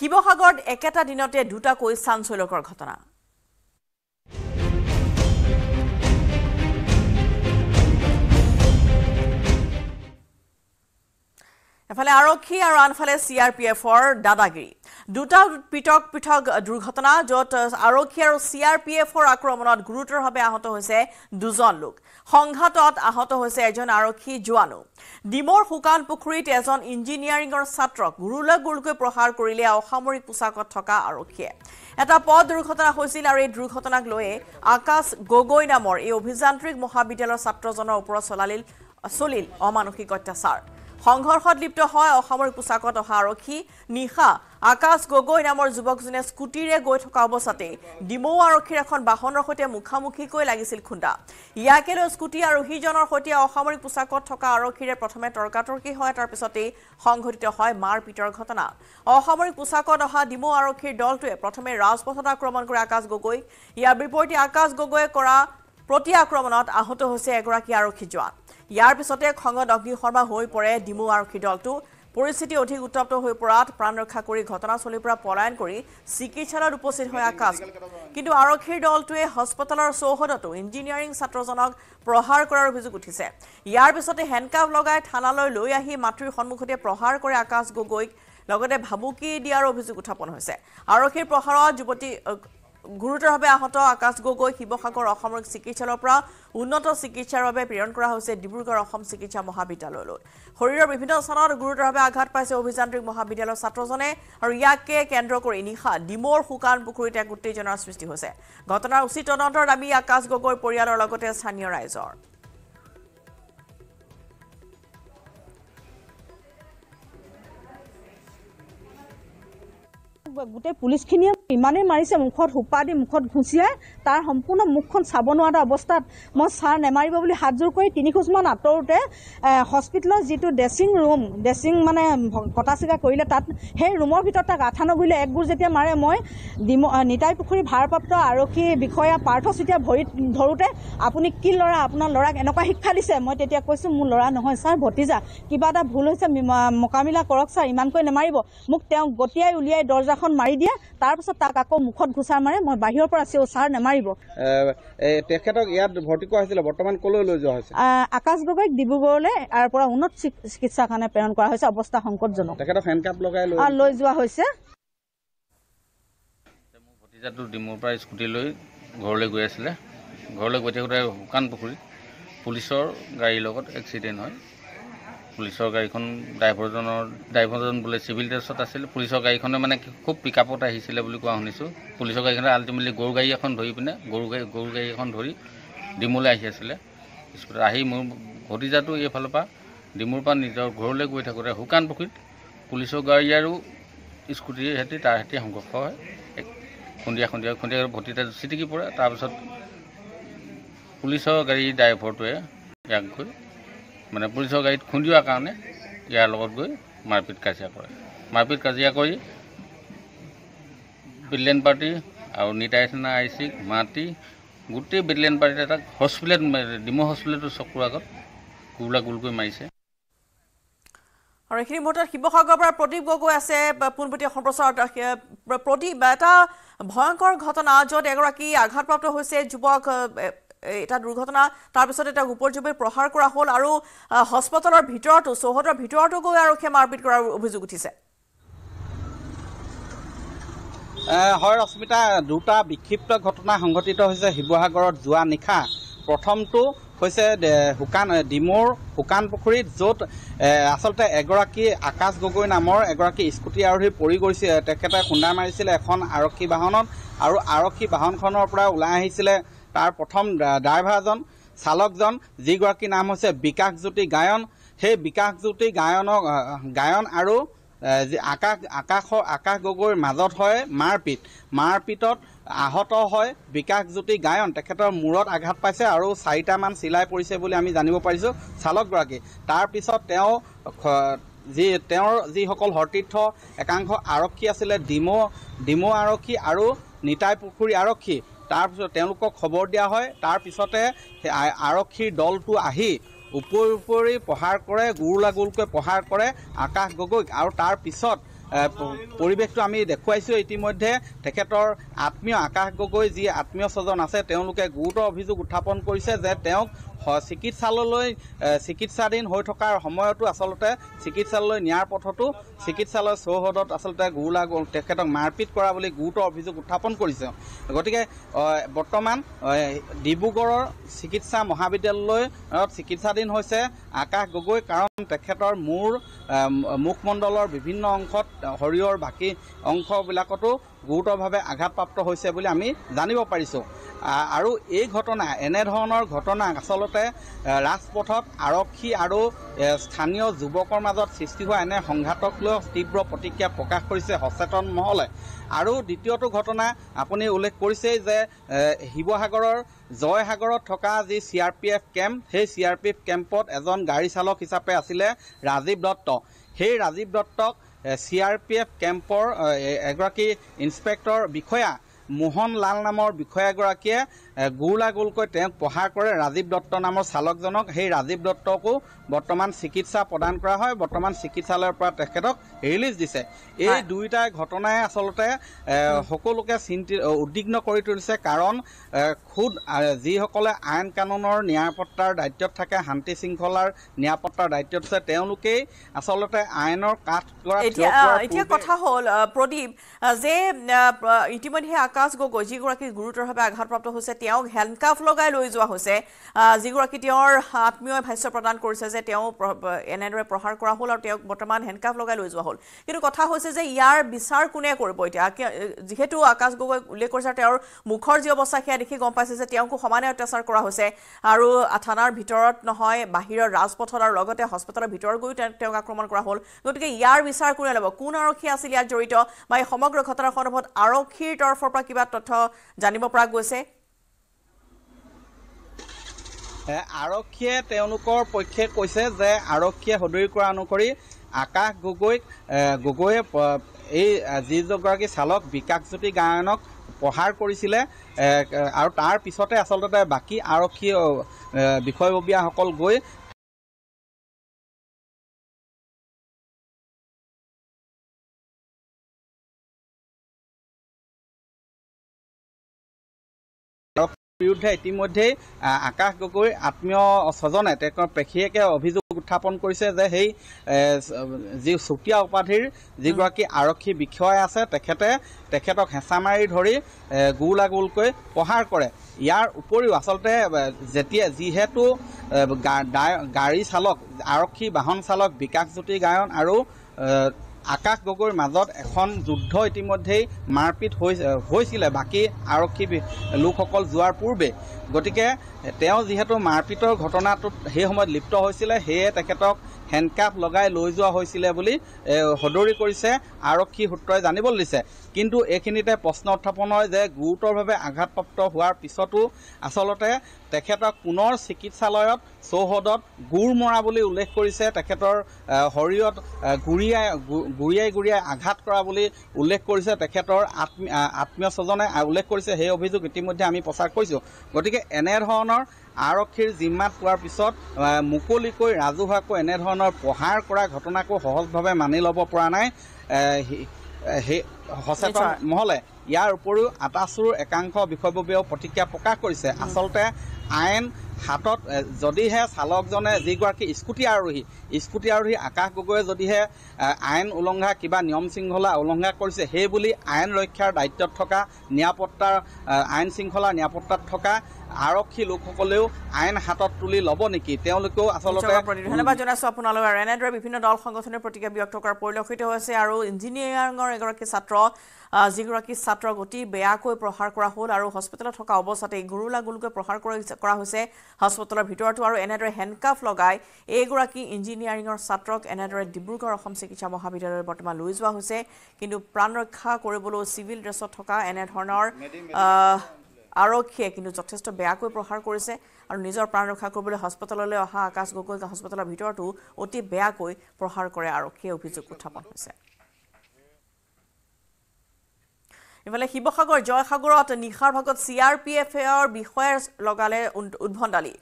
শিবসাগৰত একেটা দিনতে দুটাকৈ চাঞ্চল্যকৰ ঘটনা এফালে আৰক্ষী আৰু আনফালে চি আৰ পি এফৰ দাদাগিৰি দুটা পৃথক পৃথক দুৰ্ঘটনা য'ত আৰক্ষী আৰু চি আৰ পি এফৰ আক্ৰমণত গুৰুতৰভাৱে আহত হৈছে দুজন লোক সংঘাতত আহত হৈছে এজন আৰক্ষী জোৱানো ডিমৰ শুকান পুখুৰীত এজন ইঞ্জিনিয়াৰিঙৰ ছাত্ৰক গুৰুলৈ গুৰুকৈ প্ৰহাৰ কৰিলে অসামৰিক পোছাকত থকা আৰক্ষীয়ে এটা পথ দুৰ্ঘটনা হৈছিল আৰু এই দুৰ্ঘটনাক লৈয়ে আকাশ গগৈ নামৰ এই অভিযান্ত্ৰিক মহাবিদ্যালয়ৰ ছাত্ৰজনৰ ওপৰত চলালিল চলিল অমানসিক অত্যাচাৰ সংঘৰ্ষত লিপ্ত হয় অসামৰিক পোচাকত অহা আৰক্ষী নিশা আকাশ গগৈ নামৰ যুৱকজনে স্কুটিৰে গৈ থকা অৱস্থাতেই ডিমৌ আৰক্ষীৰ এখন বাহনৰ সৈতে মুখামুখিকৈ লাগিছিল খুন্দা ইয়াকে লৈ স্কুটি আৰোহীজনৰ সৈতে অসামৰিক পোচাকত থকা আৰক্ষীৰে প্ৰথমে তৰ্কাতৰ্কি হয় তাৰপিছতেই সংঘটিত হয় মাৰ মাৰপিটৰ ঘটনা অসামৰিক পোচাকত অহা ডিমৌ আৰক্ষীৰ দলটোৱে প্ৰথমে ৰাজপথত আক্ৰমণ কৰে আকাশ গগৈক ইয়াৰ বিপৰীতে আকাশ গগৈয়ে কৰা প্ৰতি আক্ৰমণত আহত হৈছে এগৰাকী আৰক্ষী জোৱান ইয়াৰ পিছতে খংত অগ্নিশৰ্মা হৈ পৰে ডিমু আৰক্ষী দলটো পৰিস্থিতি অধিক উত্তপ্ত হৈ পৰাত প্ৰাণ ৰক্ষা কৰি ঘটনাস্থলীৰ পৰা পলায়ন কৰি চিকিৎসালয়ত উপস্থিত হয় আকাশ কিন্তু আৰক্ষীৰ দলটোৱে হস্পিটেলৰ চৌহদতো ইঞ্জিনিয়াৰিং ছাত্ৰজনক প্ৰহাৰ কৰাৰ অভিযোগ উঠিছে ইয়াৰ পিছতে হেণ্ডকাফ লগাই থানালৈ লৈ আহি মাতৃৰ সন্মুখতে প্ৰহাৰ কৰে আকাশ গগৈক লগতে ভাবুকি দিয়াৰ অভিযোগ উত্থাপন হৈছে আৰক্ষীৰ প্ৰহাৰত যুৱতী গুৰুতৰভাৱে আহত আকাশ গগৈ শিৱসাগৰ অসমৰ চিকিৎসালয়ৰ পৰা উন্নত চিকিৎসাৰ বাবে প্ৰেৰণ কৰা হৈছে ডিব্ৰুগড় অসম চিকিৎসা মহাবিদ্যালয়লৈ শৰীৰৰ বিভিন্ন স্থানত গুৰুতৰভাৱে আঘাত পাইছে অভিযান্ত্ৰিক মহাবিদ্যালয়ৰ ছাত্ৰজনে আৰু ইয়াকে কেন্দ্ৰ কৰি নিশা ডিমৰ শুকান পুখুৰীত এক উত্তেজনাৰ সৃষ্টি হৈছে ঘটনাৰ উচিত তদন্তৰ দাবী আকাশ গগৈৰ পৰিয়ালৰ লগতে স্থানীয় ৰাইজৰ গোটেই পুলিচখিনিয়ে ইমানেই মাৰিছে মুখত সোপা দি মুখত ঘুচিয়াই তাৰ সম্পূৰ্ণ মুখখন চাব নোৱাৰা অৱস্থাত মই ছাৰ নেমাৰিব বুলি হাতযোৰ কৰি তিনি খোজমান আঁতৰোঁতে হস্পিটেলৰ যিটো ড্ৰেছিং ৰুম ড্ৰেছিং মানে কটা চিকা কৰিলে তাত সেই ৰুমৰ ভিতৰত তাক আঠা নগৰিলে একগোৰ যেতিয়া মাৰে মই ডিম নিতাই পুখুৰী ভাৰপ্ৰাপ্ত আৰক্ষী বিষয়া পাৰ্থ চুতীয়া ভৰি ধৰোঁতে আপুনি কি ল'ৰা আপোনাৰ ল'ৰাক এনেকুৱা শিক্ষা দিছে মই তেতিয়া কৈছোঁ মোৰ ল'ৰা নহয় ছাৰ ভতিজা কিবা এটা ভুল হৈছে মোকামিলা কৰক ছাৰ ইমানকৈ নেমাৰিব মোক তেওঁক গতিয়াই উলিয়াই দৰ্জাখন মাৰি দিয়ে তাৰপিছত পিছত তাক আকৌ মুখত ঘোচা মাৰে মই বাহিৰৰ পৰা চিঅ' ছাৰ নামাৰিব তেখেতক ইয়াত ভৰ্তি কৰা হৈছিলে বৰ্তমান কলৈ লৈ যোৱা হৈছে আকাশ গগৈক ডিব্ৰুগড়লৈ ইয়াৰ পৰা উন্নত চিকিৎসাৰ কাৰণে প্ৰেৰণ কৰা হৈছে অৱস্থা সংকটজনক তেখেতক হেণ্ডকাপ লগাই লৈ যোৱা হৈছে মোৰ ভতিজাটো ডিমৌৰ পৰা স্কুটি লৈ ঘৰলৈ গৈ আছিলে ঘৰলৈ গৈ থাকোঁতে শুকান পুখুৰীত পুলিচৰ গাড়ীৰ লগত এক্সিডেণ্ট হয় পুলিচৰ গাড়ীখন ড্ৰাইভাৰজনৰ ড্ৰাইভাৰজন বোলে চিভিল ড্ৰেছত আছিল পুলিচৰ গাড়ীখনে মানে খুব পিক আপত আহিছিলে বুলি কোৱা শুনিছোঁ পুলিচৰ গাড়ীখনে আল্টিমেটলি গৰু গাড়ী এখন ধৰি পিনে গৰু গাড়ী গৰু গাড়ী এখন ধৰি ডিমুলৈ আহি আছিলে স্কুটত আহি মোৰ ভতিজাটো এইফালৰ পৰা ডিমুৰ পৰা নিজৰ ঘৰলৈ গৈ থাকোঁতে শুকান পুখুৰীত পুলিচৰ গাড়ী আৰু স্কুটিৰ সৈতে তাৰ সৈতে সংঘৰ্ষ হয় খুন্দিয়া খুন্দিয়া খুন্দিয়া ভতিজা চিটিকি পৰে তাৰপিছত পুলিচৰ গাড়ী ড্ৰাইভাৰটোৱে ইয়াক গৈ মানে পুলিচৰ গাড়ীত খুন্দিওৱাৰ কাৰণে ইয়াৰ লগত গৈ মাৰপিট কাজিয়া কৰে মাৰপিট কাজিয়া কৰি বিলেন পাৰ্টি আৰু নিতাই থানা আই চিক মাতি গোটেই বিলেন পাৰ্টিত এটা হস্পিটেলত ডিমৌ হস্পিটেলটোৰ চকুৰ আগত গুলা গুলকৈ মাৰিছে আৰু এইখিনি মুহূৰ্তত শিৱসাগৰৰ পৰা প্ৰদীপ গগৈ আছে পোনপটীয়া সম্প্ৰচাৰত প্ৰদীপ এটা ভয়ংকৰ ঘটনা য'ত এগৰাকী আঘাতপ্ৰাপ্ত হৈছে যুৱক এটা দুৰ্ঘটনা দুৰ্ঘটনা তাৰপৰ এটা উপৰ্যুপে প্ৰহাৰ কৰা হল আৰ হসপিটালেৰ ভিতৰতো সৌহদৰ ভিতৰতো গিয়ে আৰ মাৰপিট কৰাৰ অভিযোগ উঠিছে হয় ৰশ্মিতা দুটা বিক্ষিপ্ত ঘটনা সংঘটিত হৈছে শিবসাগৰ যা নিশা প্ৰথমটো হৈছে শুকান ডিমোৰ শুকান পুখুৰীত যত আসলতে এগৰাকী আকাশ গগৈ নামৰ এগৰাকী স্কুটি আৰোহী পৰি গৈছে তেখেতে খুন্দা মাৰিছিলে এখন আৰক্ষী বাহনত আৰু আৰক্ষী বাহনখনৰ পৰা ওলাই আহিছিলে তাৰ প্ৰথম ড্ৰাইভাৰজন চালকজন যিগৰাকীৰ নাম হৈছে বিকাশজ্যোতি গায়ন সেই বিকাশজ্যোতি গায়নক গায়ন আৰু আকাশ আকাশ আকাশ গগৈৰ মাজত হয় মাৰপিট মাৰপিটত আহত হয় বিকাশজ্যোতি গায়ন তেখেতৰ মূৰত আঘাত পাইছে আৰু চাৰিটামান চিলাই পৰিছে বুলি আমি জানিব পাৰিছোঁ চালকগৰাকী তাৰপিছত তেওঁ যি তেওঁৰ যিসকল সতীৰ্থ একাংশ আৰক্ষী আছিলে ডিমৌ ডিমৌ আৰক্ষী আৰু নিতাই পুখুৰী আৰক্ষী তাৰপিছত তেওঁলোকক খবৰ দিয়া হয় তাৰপিছতে আৰক্ষীৰ দলটো আহি ওপৰি ওপৰি প্ৰহাৰ কৰে গুৰুলা গুৰুলকৈ প্ৰহাৰ কৰে আকাশ গগৈক আৰু তাৰপিছত পৰিৱেশটো আমি দেখুৱাইছোঁ ইতিমধ্যে তেখেতৰ আত্মীয় আকাশ গগৈ যি আত্মীয় স্বজন আছে তেওঁলোকে গুৰুতৰ অভিযোগ উত্থাপন কৰিছে যে তেওঁক চিকিৎসালয়লৈ চিকিৎসাধীন হৈ থকাৰ সময়তো আচলতে চিকিৎসালয়লৈ নিয়াৰ পথতো চিকিৎসালয় চৌহদত আচলতে গুৰুলা তেখেতক মাৰপিট কৰা বুলি গুৰুতৰ অভিযোগ উত্থাপন কৰিছে গতিকে বৰ্তমান ডিব্ৰুগড়ৰ চিকিৎসা মহাবিদ্যালয়ত চিকিৎসাধীন হৈছে আকাশ গগৈ কাৰণ তেখেতৰ মূৰ মুখমণ্ডলৰ বিভিন্ন অংশত শৰীৰৰ বাকী অংশবিলাকতো গুৰুতৰভাৱে আঘাতপ্ৰাপ্ত হৈছে বুলি আমি জানিব পাৰিছোঁ আৰু এই ঘটনা এনেধৰণৰ ঘটনা আচলতে ৰাজপথত আৰক্ষী আৰু স্থানীয় যুৱকৰ মাজত সৃষ্টি হোৱা এনে সংঘাতক লৈ তীব্ৰ প্ৰতিক্ৰিয়া প্ৰকাশ কৰিছে সচেতন মহলে আৰু দ্বিতীয়টো ঘটনা আপুনি উল্লেখ কৰিছেই যে শিৱসাগৰৰ জয়সাগৰত থকা যি C R P F camp সেই চি আৰ পি এফ কেম্পত এজন গাড়ী চালক হিচাপে আছিলে ৰাজীৱ দত্ত সেই ৰাজীৱ দত্তক চি আৰ পি এফ কেম্পৰ এগৰাকী ইঞ্চপেক্টৰ বিষয়া মোহন লাল নামৰ বিষয়াগৰাকীয়ে গুৰলা গুলকৈ তেওঁক প্ৰহাৰ কৰে ৰাজীৱ দত্ত নামৰ চালকজনক সেই ৰাজীৱ দত্তকো বৰ্তমান চিকিৎসা প্ৰদান কৰা হয় বৰ্তমান চিকিৎসালয়ৰ পৰা তেখেতক ৰিলিজ দিছে এই দুয়োটাই ঘটনাই আচলতে সকলোকে চিন্তিত উদ্বিগ্ন কৰি তুলিছে কাৰণ খুদ যিসকলে আইন কানুনৰ নিৰাপত্তাৰ দায়িত্বত থাকে শান্তি শৃংখলাৰ নিৰাপত্তাৰ দায়িত্বত আছে তেওঁলোকেই আচলতে আইনৰ কাঠ এতিয়া কথা হ'ল প্ৰদীপ যে ইতিমধ্যে আকাশ গগৈ যিগৰাকী গুৰুতৰভাৱে আঘাতপ্ৰাপ্ত হৈছে তেওঁক হেণ্ডকাফ লগাই লৈ যোৱা হৈছে যিগৰাকী তেওঁৰ আত্মীয়ই ভাষ্য প্ৰদান কৰিছে যে তেওঁ এনেদৰে প্ৰহাৰ কৰা হ'ল আৰু তেওঁক বৰ্তমান হেণ্ডকাফ লগাই লৈ যোৱা হ'ল কিন্তু কথা হৈছে যে ইয়াৰ বিচাৰ কোনে কৰিব এতিয়া যিহেতু আকাশ গগৈ উল্লেখ কৰিছে আৰু তেওঁৰ মুখৰ যি অৱস্থা সেয়া দেখি গম পাইছে যে তেওঁকো সমানে অত্যাচাৰ কৰা হৈছে আৰু থানাৰ ভিতৰত নহয় বাহিৰৰ ৰাজপথত আৰু লগতে হস্পিটেলৰ ভিতৰত গৈও তেওঁক আক্ৰমণ কৰা হ'ল গতিকে ইয়াৰ বিচাৰ কোনে ল'ব কোন আৰক্ষী আছিল ইয়াত জড়িত বা এই সমগ্ৰ ঘটনাৰ সন্দৰ্ভত আৰক্ষীৰ তৰফৰ পৰা তেনেকুৱা কিবা তথ্য জানিব পৰা গৈছে আৰক্ষীয়ে তেওঁলোকৰ পক্ষে কৈছে যে আৰক্ষীয়ে সদৰি কৰা অনুসৰি আকাশ গগৈক গগৈয়ে এই যিগৰাকী চালক বিকাশজ্যোতি গায়নক প্ৰহাৰ কৰিছিলে আৰু তাৰ পিছতে আচলতে বাকী আৰক্ষী বিষয়ববীয়াসকল গৈ বিৰুদ্ধে ইতিমধ্যেই আকাশ গগৈৰ আত্মীয় স্বজনে তেওঁৰ পেখীয়েকে অভিযোগ উত্থাপন কৰিছে যে সেই যি চুতীয়া উপাধিৰ যিগৰাকী আৰক্ষী বিষয়া আছে তেখেতে তেখেতক হেঁচা মাৰি ধৰি গোলা গোলকৈ প্ৰহাৰ কৰে ইয়াৰ উপৰিও আচলতে যেতিয়া যিহেতু গাড়ী চালক আৰক্ষী বাহন চালক বিকাশজ্যোতি গায়ন আৰু আকাশ গগৈৰ মাজত এখন যুদ্ধ ইতিমধ্যেই মাৰপিট হৈ হৈছিলে বাকী আৰক্ষী লোকসকল যোৱাৰ পূৰ্বে গতিকে তেওঁ যিহেতু মাৰপিটৰ ঘটনাটোত সেই সময়ত লিপ্ত হৈছিলে সেয়ে তেখেতক হেণ্ডকাফ লগাই লৈ যোৱা হৈছিলে বুলি সদৰি কৰিছে আৰক্ষী সূত্ৰই জানিবলৈ দিছে কিন্তু এইখিনিতে প্ৰশ্ন উত্থাপন হয় যে গুৰুতৰভাৱে আঘাতপ্ৰাপ্ত হোৱাৰ পিছতো আচলতে তেখেতক পুনৰ চিকিৎসালয়ত চৌহদত গুৰ মৰা বুলি উল্লেখ কৰিছে তেখেতৰ শৰীৰত গুৰিয়াই গুৰিয়াই গুৰিয়াই আঘাত কৰা বুলি উল্লেখ কৰিছে তেখেতৰ আত্মীয় স্বজনে উল্লেখ কৰিছে সেই অভিযোগ ইতিমধ্যে আমি প্ৰচাৰ কৰিছোঁ গতিকে এনেধৰণৰ আৰক্ষীৰ জিম্মাত পোৱাৰ পিছত মুকলিকৈ ৰাজহুৱাকৈ এনেধৰণৰ প্ৰহাৰ কৰা ঘটনাকো সহজভাৱে মানি ল'ব পৰা নাই সেই সচেতন মহলে ইয়াৰ উপৰিও আটাচুৰ একাংশ বিষয়ববীয়েও প্ৰতিক্ৰিয়া প্ৰকাশ কৰিছে আচলতে আইন হাতত যদিহে চালকজনে যিগৰাকী স্কুটি আৰোহী স্কুটি আৰোহী আকাশ গগৈয়ে যদিহে আইন উলংঘা কিবা নিয়ম শৃংখলা উলংঘা কৰিছে সেই বুলি আইন ৰক্ষাৰ দায়িত্বত থকা নিৰাপত্তাৰ আইন শৃংখলাৰ নিৰাপত্তাত থকা আৰক্ষী লোকসকলেও আইন হাতত তুলি ল'ব নেকি তেওঁলোকেও আচলতে ধন্যবাদ জনাইছোঁ আপোনালোক আৰু এনেদৰে বিভিন্ন দল সংগঠনে প্ৰতিজ্ঞা ব্যক্ত কৰা পৰিলক্ষিত হৈছে আৰু ইঞ্জিনিয়াৰিঙৰ এগৰাকী ছাত্ৰ যিগৰাকী ছাত্ৰক অতি বেয়াকৈ প্ৰহাৰ কৰা হ'ল আৰু হস্পিটেলত থকা অৱস্থাতে গুৰুলা গুলকৈ প্ৰহাৰ কৰা হৈছে হস্পিটেলৰ ভিতৰতো আৰু এনেদৰে হেণ্ডকাফ লগাই এইগৰাকী ইঞ্জিনিয়াৰিঙৰ ছাত্ৰক এনেদৰে ডিব্ৰুগড় অসম চিকিৎসা মহাবিদ্যালয়লৈ বৰ্তমান লৈ যোৱা হৈছে কিন্তু প্ৰাণ ৰক্ষা কৰিবলৈ চিভিল ড্ৰেছত থকা এনেধৰণৰ আৰক্ষীয়ে কিন্তু যথেষ্ট বেয়াকৈ প্ৰহাৰ কৰিছে আৰু নিজৰ প্ৰাণ ৰক্ষা কৰিবলৈ হস্পিটেললৈ অহা আকাশ গগৈ হস্পিটেলৰ ভিতৰতো অতি বেয়াকৈ প্ৰহাৰ কৰে আৰক্ষীয়ে অভিযোগ উত্থাপন হৈছে ইফালে শিৱসাগৰ জয়সাগৰত নিশাৰ ভাগত চি আৰ পি এফৰ বিষয়াৰ লগালে উদ্ভণ্ডালি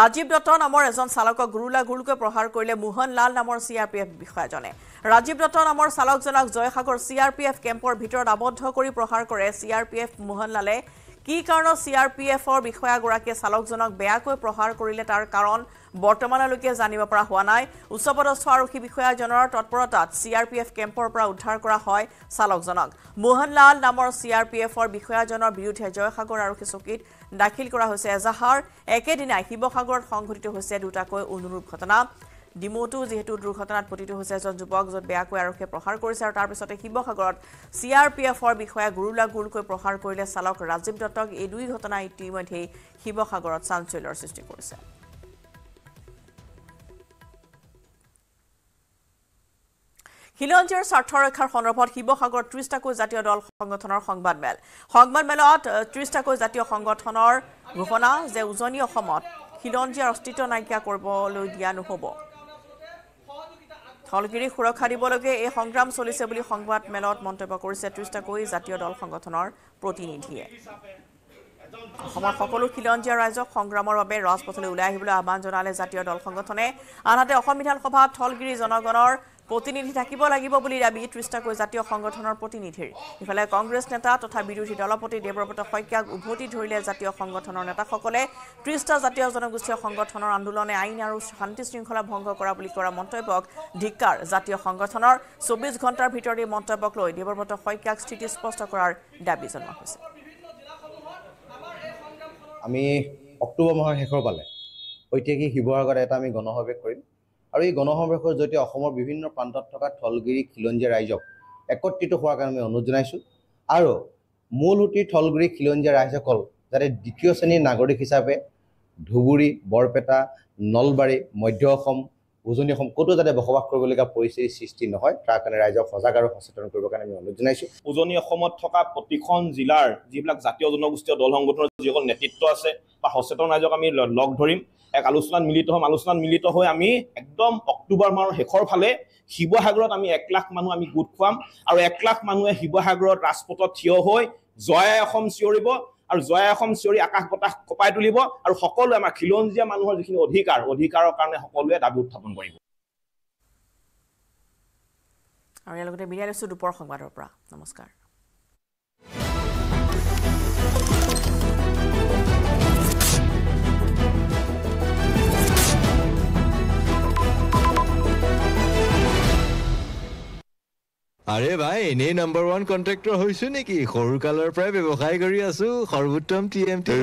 ৰাজীৱ দত্ত নামৰ এজন চালকক গুৰুলা গুৰুকৈ প্ৰহাৰ কৰিলে মোহন লাল নামৰ চি আৰ পি এফ বিষয়াজনে ৰাজীৱ দত্ত নামৰ চালকজনক Joysagar C R P F কেম্পৰ ভিতৰত আবদ্ধ কৰি প্ৰহাৰ কৰে C R P F Mohan লালে কি কাৰণত চি আৰ পি এফৰ বিষয়াগৰাকীয়ে চালকজনক বেয়াকৈ প্ৰহাৰ কৰিলে তাৰ কাৰণ বৰ্তমানলৈকে জানিব পৰা হোৱা নাই উচ্চপদস্থ আৰক্ষী বিষয়াজনৰ তৎপৰতাত চি আৰ পি এফ কেম্পৰ পৰা উদ্ধাৰ কৰা হয় চালকজনক মোহনলাল নামৰ চি আৰ পি এফৰ বিষয়াজনৰ বিৰুদ্ধে জয়সাগৰ আৰক্ষী চকীত দাখিল কৰা হৈছে এজাহাৰ একেদিনাই শিৱসাগৰত সংঘটিত হৈছে দুটাকৈ অনুৰূপ ঘটনা ডিমোটো যিহেতু দুৰ্ঘটনাত পতিত হৈছে এজন যুৱক য'ত বেয়াকৈ আৰক্ষীয়ে প্ৰহাৰ কৰিছে আৰু তাৰপিছতে শিৱসাগৰত চি আৰ পি এফৰ বিষয়া গুৰুলা গুৰুকৈ প্ৰহাৰ কৰিলে চালক ৰাজীৱ দত্তক এই দুই ঘটনা ইতিমধ্যেই শিৱসাগৰত চাঞ্চল্যৰ সৃষ্টি কৰিছে খিলঞ্জীয়াৰ স্বাৰ্থ ৰক্ষাৰ সন্দৰ্ভত শিৱসাগৰত ত্ৰিছটাকৈ জাতীয় দল সংগঠনৰ সংবাদমেল সংবাদমেলত ত্ৰিছটাকৈ জাতীয় সংগঠনৰ ঘোষণা যে উজনি অসমত খিলঞ্জীয়াৰ অস্তিত্ব নাইকিয়া কৰিবলৈ দিয়া নহ'ব শলগিৰিক সুৰক্ষা দিবলৈকে এই সংগ্ৰাম চলিছে বুলি সংবাদ মেলত মন্তব্য কৰিছে ত্ৰিশটাকৈ জাতীয় দল সংগঠনৰ প্ৰতিনিধিয়ে অসমৰ সকলো খিলঞ্জীয়া ৰাইজক সংগ্ৰামৰ বাবে ৰাজপথলৈ ওলাই আহিবলৈ আহ্বান জনালে জাতীয় দল সংগঠনে আনহাতে অসম বিধানসভাত থলগিৰি জনগণৰ প্ৰতিনিধি থাকিব লাগিব বুলি দাবী ত্ৰিশটাকৈ জাতীয় সংগঠনৰ প্ৰতিনিধিৰ ইফালে কংগ্ৰেছ নেতা তথা বিৰোধী দলপতি দেৱব্ৰত শইকীয়াক উভতি ধৰিলে জাতীয় সংগঠনৰ নেতাসকলে ত্ৰিশটা জাতীয় জনগোষ্ঠীয় সংগঠনৰ আন্দোলনে আইন আৰু শান্তি শৃংখলা ভংগ কৰা বুলি কৰা মন্তব্যক ধিক্কাৰ জাতীয় সংগঠনৰ চৌব্বিছ ঘণ্টাৰ ভিতৰত এই মন্তব্যক লৈ দেৱব্ৰত শইকীয়াক স্থিতি স্পষ্ট কৰাৰ দাবী জনোৱা হৈছে আমি অক্টোবৰ মাহৰ শেষৰ পালে ঐতিহাসিক শিৱসাগৰত এটা আমি গণসমাৱেশ কৰিম আৰু এই গণসমাৱেশৰ জৰিয়তে অসমৰ বিভিন্ন প্ৰান্তত থকা থলগিৰি খিলঞ্জীয়া ৰাইজক একত্ৰিত হোৱাৰ কাৰণে আমি অনুৰোধ জনাইছোঁ আৰু মূল সুতি থলগিৰি খিলঞ্জীয়া ৰাইজসকল যাতে দ্বিতীয় শ্ৰেণীৰ নাগৰিক হিচাপে ধুবুৰী বৰপেটা নলবাৰী মধ্য অসম উজনি অসম ক'তো যাতে বসবাস কৰিবলগীয়া পৰিস্থিতি সৃষ্টি নহয় তাৰ কাৰণে ৰাইজক সজাগ আৰু সচেতন কৰিবৰ কাৰণে আমি অনুৰোধ জনাইছোঁ উজনি অসমত থকা প্ৰতিখন জিলাৰ যিবিলাক জাতীয় জনগোষ্ঠীয় দল সংগঠনৰ যিসকল নেতৃত্ব আছে বা সচেতন ৰাইজক আমি লগ ধৰিম এক আলোচনাত মিলিত হ'ম আলোচনাত মিলিত হৈ আমি একদম অক্টোবৰ মাহৰ শেষৰ ফালে শিৱসাগৰত আমি এক লাখ মানুহ আমি গোট খুৱাম আৰু এক লাখ মানুহে শিৱসাগৰত ৰাজপথত থিয় হৈ জয়াই অসম চিঞৰিব আৰু জয়াই অসম চিঞৰি আকাশ বতাহ কপাই তুলিব আৰু সকলোৱে আমাৰ খিলঞ্জীয়া মানুহৰ যিখিনি অধিকাৰ অধিকাৰৰ কাৰণে সকলোৱে দাবী উত্থাপন কৰিব আৰু ইয়াৰ লগতে মিলাই লৈছোঁ দুপৰ সংবাদৰ পৰা নমস্কাৰ আৰে ভাই এনেই নাম্বাৰ ওৱান কণ্ট্ৰেক্টৰ হৈছো নেকি সৰু কালৰ পৰাই ব্যৱসায় কৰি আছো সৰ্বোত্তম টি এম টি